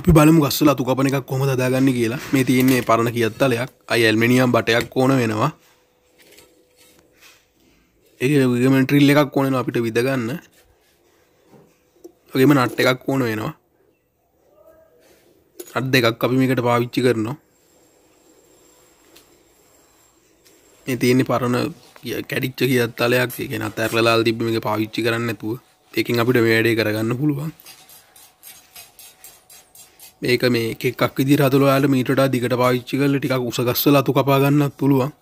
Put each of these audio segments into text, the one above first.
අපි බලමු ගස්සල තුකපන එකක් කොම දදාගන්න කියලා මේ තියන්නේ පරණ කියත්තලයක් අයි ඇල්මිනියම් බටයක් ඕන වෙනවා ඒ විගමෙන්ට්‍රිල් එකක් ඕනෙන අපිට විදගන්න වගේම නට්ට එකක් ඕන වෙනවා අත් දෙකක් අපි මේකට පාවිච්චි කරනවා මේ තියන්නේ පරණ කැඩිච්ච කියත්තලයක් එකෙන අතැරලලා තිබ්බ මේ පාවිච්චි කරන්න ඇතුව ඒකින් අපිට වැඩේ කරගන්න පුළුවන් මේක මේ එකක් විදි රතුලයාට මීටට දිගට පාවිච්චි කල ටිකක් උසගස්සල අතු කපාගන්නත් පුළුවන්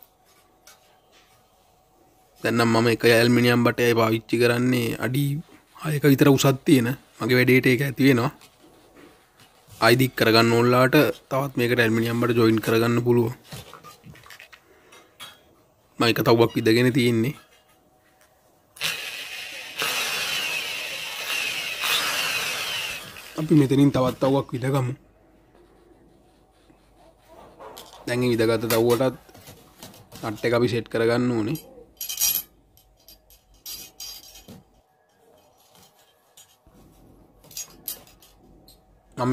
දැන්නම් මම එක ඇල්මිනියම් බටය පාවිච්චි කරන්නේ අඩි හයක විතර උසත් තියෙන මගේ වැඩේට ඒක ඇතිවෙනවා අයිදික් කරගන්න ඔල්ලාට තවත් මේකට ඇල්මිනියම්බට ජොයින් කරගන්න පුළුව මයික තව්වක් විදගෙන තියෙන්නේ අපි මෙතනින් තවත් අව්වක් විදගමු දැඟ විදගත තව්වටත් තට්ට අපි සෙට් කරගන්න ඕනේ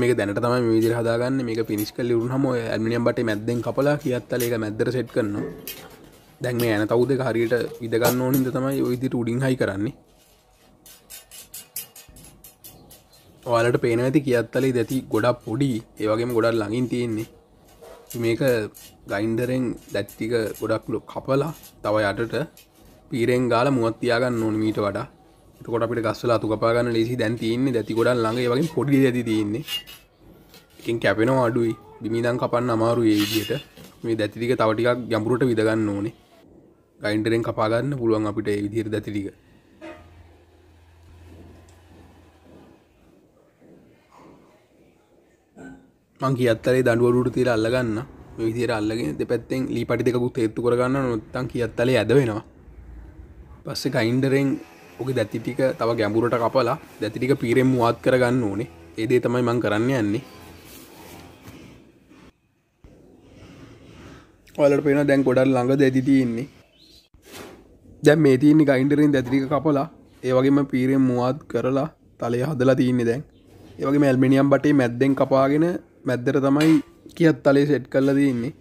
මේක දැනට තම විදිර හදාගන්න මේක පිනිස් කල ුරු හම ඇමිනියම් බට මැද්දෙන් කපලා කියත්තල එක මැද්දර සෙට් කරනවා දැන් මේ ඇන තවුද හරියට විදගන්න ඕනින්ද තමයි ඔයිදි ටඩින් හයි කරන්නේ ඔයාලට පේන ඇති කියත්තලේ දැති ගොඩක් පොඩි ඒවගේම ගොඩක් ලඟින් තියෙන්නේ මේක ගයින්ඩරෙන් දැත්තික ගොඩක් ලො කපලා තව යටට පීරෙන් ගාල මුවත්තියාගන්න ඕන මීට වඩා කොට අපිට ගස්සලා තුකපාගන්න ලෙසි දැන් තියන්නේ දැති ගොඩක් ළඟ වගේ පොඩි ඇති තියෙන්නේ එකින් කැපෙනවා අඩුයි බිමිදන් කපන්න අමාරු ඒ විදියට මේ දැතිටික තවටිකක් ගැඹුරට විදගන්න ඕනේ ගයින්ඩරෙන් කපාගන්න පුළුවන් අපිට විදිර දැතිටික මං කියත්තරේ දඩුවරුට තිර අල්ලගන්න විදිර අල්ලගෙන දෙපැත්තෙන් ලී පටි දෙකුත් ඒත්තු කරගන්න නොත්තන් කියත්තලේ ඇද වෙනවා පස්සේ කයින්ඩරෙන් ඔගේ දැතිටික තව ගැඹුරට කපලා දැතිටික පීරෙන් මුවත් කරගන්න ඕනේ ඒදේ තමයි මං කරන්න යන්නේ ඔලට පෙන දැන් ගොඩල් ළඟ දැතිතියෙන්නේ දැන් මේ තියන්නේ ගයින්ඩරෙන් දැතිටික කපලා ඒවගේම පීරෙන් මුවත් කරලා තලය හදලා තියන්නේ දැන් ඒවගේ මැල්මිනියම් බටේ මැද්දෙන් කපාගෙන මැද්දර තමයි කියත් තලේ සෙට් කල්ල දන්නේ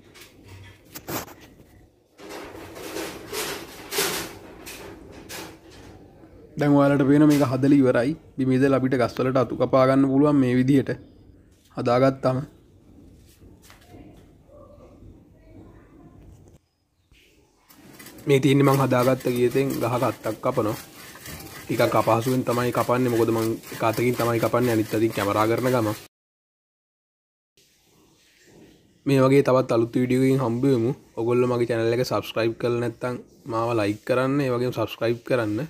දැන්වාලට පේන මේ හදල ඉවරයි බිමිද ලබිට ගස්වලට අතු කපාගන්න පුළුවන් මේ විදියට හදාගත්තම මේ තියන්නේ මං හදාගත්ත ගියතෙන් ගහ කත්තක් කපනවා එකක් අපහසුවෙන් තමයි කපන්නේ මොකද මං කාතකින් තමයි කපන්නේ අනිත් අතින් කැමරා කරන ගම මේ වගේ තවත් අලුත් විඩියෝකින් හම්බුවමු ඔගොල්ල මගේ චැනල් එක සබස්ක්‍රයිබ් කල නැත්තං මාව ලයි කරන්න ඒ වගේ සබස්ක්‍රයිබ් කරන්න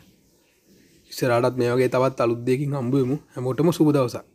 ඉස්සරටත් මේ වගේ තවත් අලුද්දයකින් හම්බුවමු හැමෝටම සුබදවසක්